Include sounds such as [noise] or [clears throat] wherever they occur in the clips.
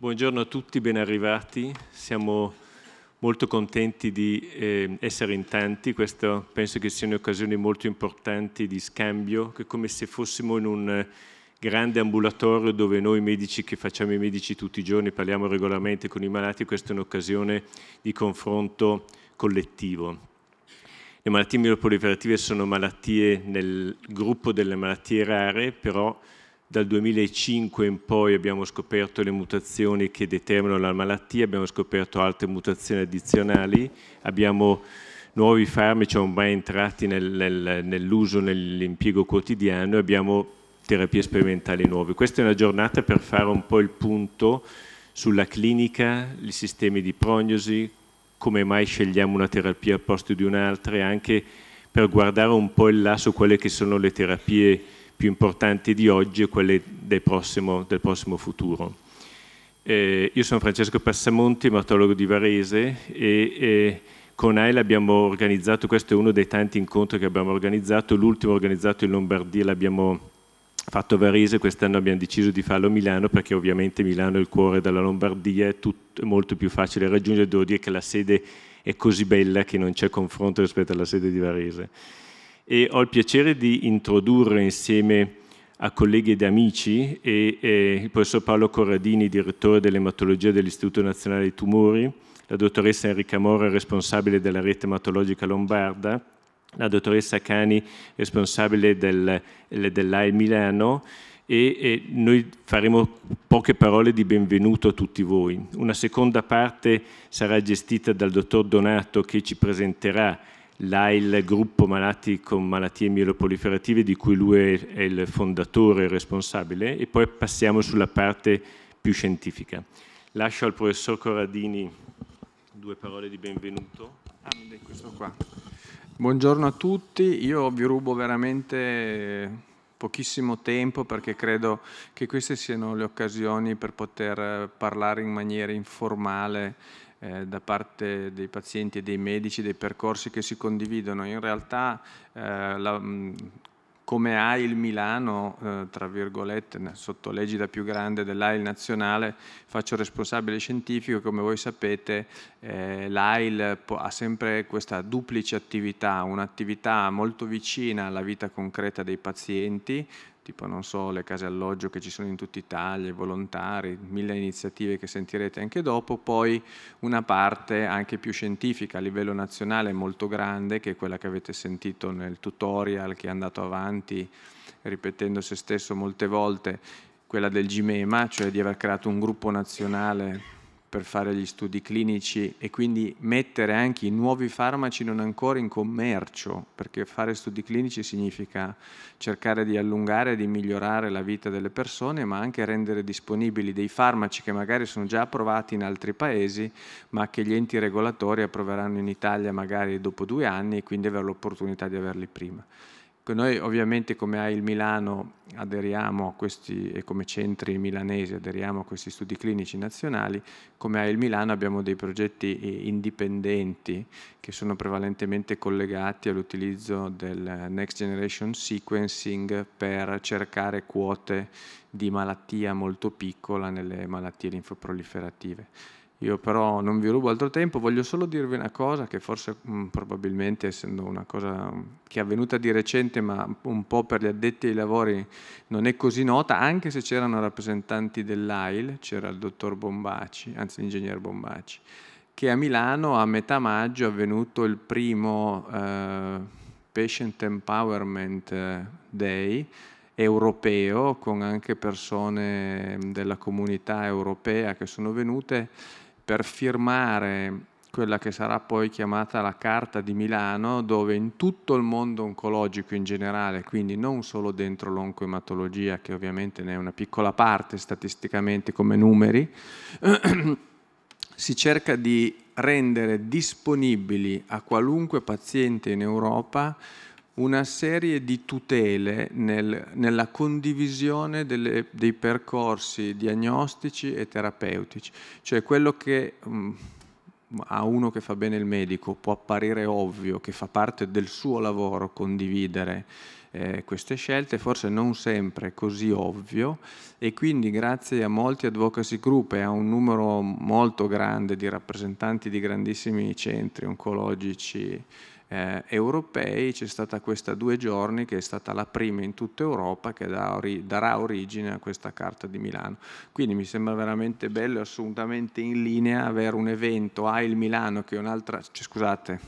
Buongiorno a tutti, ben arrivati. Siamo molto contenti di eh, essere in tanti. Queste penso che siano occasioni molto importanti di scambio, che è come se fossimo in un eh, grande ambulatorio dove noi medici che facciamo i medici tutti i giorni parliamo regolarmente con i malati, questa è un'occasione di confronto collettivo. Le malattie mieloproliferative sono malattie nel gruppo delle malattie rare, però dal 2005 in poi abbiamo scoperto le mutazioni che determinano la malattia, abbiamo scoperto altre mutazioni addizionali, abbiamo nuovi farmaci ormai entrati nel, nel, nell'uso, nell'impiego quotidiano e abbiamo terapie sperimentali nuove. Questa è una giornata per fare un po' il punto sulla clinica, i sistemi di prognosi, come mai scegliamo una terapia al posto di un'altra e anche per guardare un po' in là su quelle che sono le terapie più importanti di oggi e quelle prossimo, del prossimo futuro. Eh, io sono Francesco Passamonti, martologo di Varese e eh, con AIL abbiamo organizzato, questo è uno dei tanti incontri che abbiamo organizzato, l'ultimo organizzato in Lombardia l'abbiamo fatto a Varese, quest'anno abbiamo deciso di farlo a Milano perché ovviamente Milano è il cuore della Lombardia, è, tutto, è molto più facile raggiungere, devo dire che la sede è così bella che non c'è confronto rispetto alla sede di Varese e ho il piacere di introdurre insieme a colleghi ed amici e, e il professor Paolo Corradini, direttore dell'ematologia dell'Istituto Nazionale dei Tumori, la dottoressa Enrica Mora, responsabile della rete ematologica lombarda, la dottoressa Cani, responsabile del, dell'AI Milano, e, e, noi faremo poche parole di benvenuto a tutti voi. Una seconda parte sarà gestita dal dottor Donato che ci presenterà l'ha il gruppo Malati con malattie mieloproliferative di cui lui è il fondatore responsabile e poi passiamo sulla parte più scientifica. Lascio al professor Corradini due parole di benvenuto. Ah, questo qua. Buongiorno a tutti, io vi rubo veramente pochissimo tempo perché credo che queste siano le occasioni per poter eh, parlare in maniera informale eh, da parte dei pazienti e dei medici dei percorsi che si condividono. In realtà eh, la, mm, come AIL Milano, eh, tra virgolette, sotto l'egida più grande dell'AIL nazionale, faccio responsabile scientifico, come voi sapete eh, l'AIL ha sempre questa duplice attività, un'attività molto vicina alla vita concreta dei pazienti, tipo non so, le case alloggio che ci sono in tutta Italia, i volontari, mille iniziative che sentirete anche dopo, poi una parte anche più scientifica a livello nazionale molto grande, che è quella che avete sentito nel tutorial che è andato avanti ripetendo se stesso molte volte, quella del GMEMA, cioè di aver creato un gruppo nazionale per fare gli studi clinici e quindi mettere anche i nuovi farmaci non ancora in commercio, perché fare studi clinici significa cercare di allungare e di migliorare la vita delle persone, ma anche rendere disponibili dei farmaci che magari sono già approvati in altri paesi, ma che gli enti regolatori approveranno in Italia magari dopo due anni e quindi avere l'opportunità di averli prima. Ecco, noi ovviamente come AIL Milano aderiamo a questi, e come centri milanesi aderiamo a questi studi clinici nazionali, come AIL Milano abbiamo dei progetti eh, indipendenti che sono prevalentemente collegati all'utilizzo del Next Generation Sequencing per cercare quote di malattia molto piccola nelle malattie linfoproliferative. Io però non vi rubo altro tempo, voglio solo dirvi una cosa che forse mh, mm, probabilmente essendo una cosa mm, che è avvenuta di recente ma un po' per gli addetti ai lavori non è così nota, anche se c'erano rappresentanti dell'AIL, c'era il dottor Bombaci, anzi l'ingegner Bombaci, che a Milano a metà maggio è avvenuto il primo eh, Patient Empowerment eh, Day, europeo con anche persone mm, della comunità europea che sono venute per firmare quella che sarà poi chiamata la Carta di Milano, dove in tutto il mondo oncologico in generale, quindi non solo dentro l'oncoematologia, che ovviamente ne è una piccola parte statisticamente come numeri, [clears throat] si cerca di rendere disponibili a qualunque paziente in Europa una serie di tutele nel, nella condivisione delle, dei percorsi diagnostici e terapeutici, cioè quello che mh, mm, a uno che fa bene il medico può apparire ovvio, che fa parte del suo lavoro condividere eh, queste scelte, forse non sempre così ovvio e quindi grazie a molti advocacy group e a un numero molto grande di rappresentanti di grandissimi centri oncologici eh, europei c'è stata questa due giorni che è stata la prima in tutta Europa che da ori darà origine a questa carta di Milano. Quindi mi sembra veramente bello e assolutamente in linea avere un evento a Il Milano che è un'altra, cioè, scusate,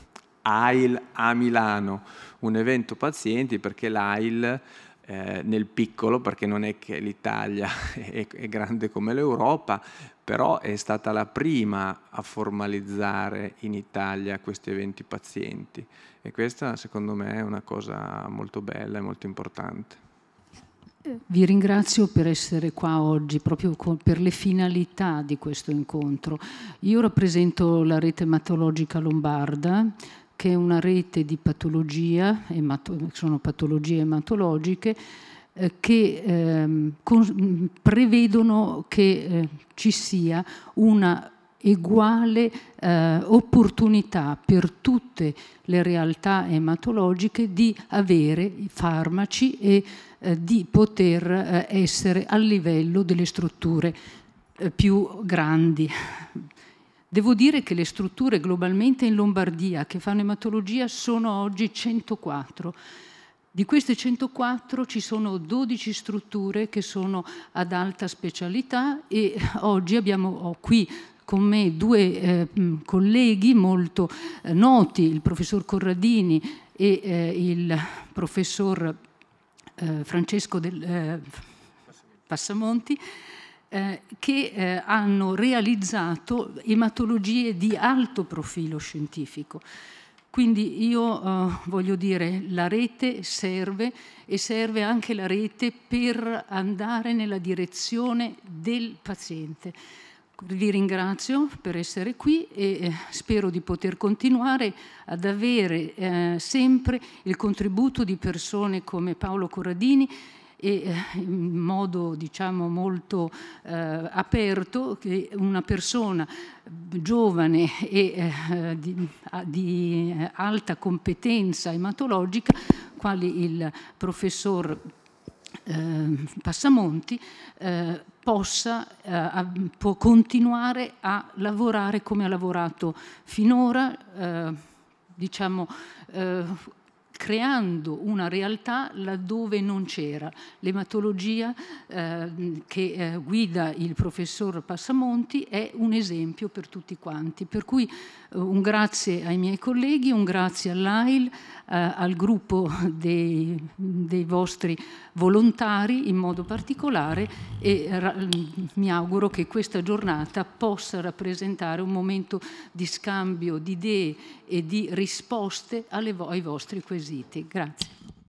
AIL a Milano, un evento pazienti perché l'AIL eh, nel piccolo, perché non è che l'Italia [laughs] è, è, grande come l'Europa, però è stata la prima a formalizzare in Italia questi eventi pazienti e questa secondo me è una cosa molto bella e molto importante. Vi ringrazio per essere qua oggi, proprio per le finalità di questo incontro. Io rappresento la rete ematologica lombarda, che è una rete di patologia, sono patologie ematologiche, eh, che ehm, prevedono che eh, ci sia una uguale eh, opportunità per tutte le realtà ematologiche di avere i farmaci e eh, di poter eh, essere a livello delle strutture eh, più grandi Devo dire che le strutture globalmente in Lombardia che fanno ematologia sono oggi 104. Di queste 104 ci sono 12 strutture che sono ad alta specialità e oggi abbiamo ho qui con me due eh, colleghi molto eh, noti, il professor Corradini e eh, il professor eh, Francesco del, eh, Passamonti eh, che eh, hanno realizzato ematologie di alto profilo scientifico. Quindi io eh, voglio dire, la rete serve e serve anche la rete per andare nella direzione del paziente. Vi ringrazio per essere qui e eh, spero di poter continuare ad avere eh, sempre il contributo di persone come Paolo Corradini e eh, in modo diciamo molto eh, aperto che una persona giovane e eh, di, di, eh, alta competenza ematologica quale il professor eh, Passamonti eh, possa eh, può continuare a lavorare come ha lavorato finora, eh, diciamo eh, creando una realtà laddove non c'era. L'ematologia eh, che eh, guida il professor Passamonti è un esempio per tutti quanti. Per cui eh, un grazie ai miei colleghi, un grazie all'AIL, eh, al gruppo dei, dei, vostri volontari in modo particolare e mi auguro che questa giornata possa rappresentare un momento di scambio di idee e di risposte alle, ai vostri quesiti acquisiti. Grazie.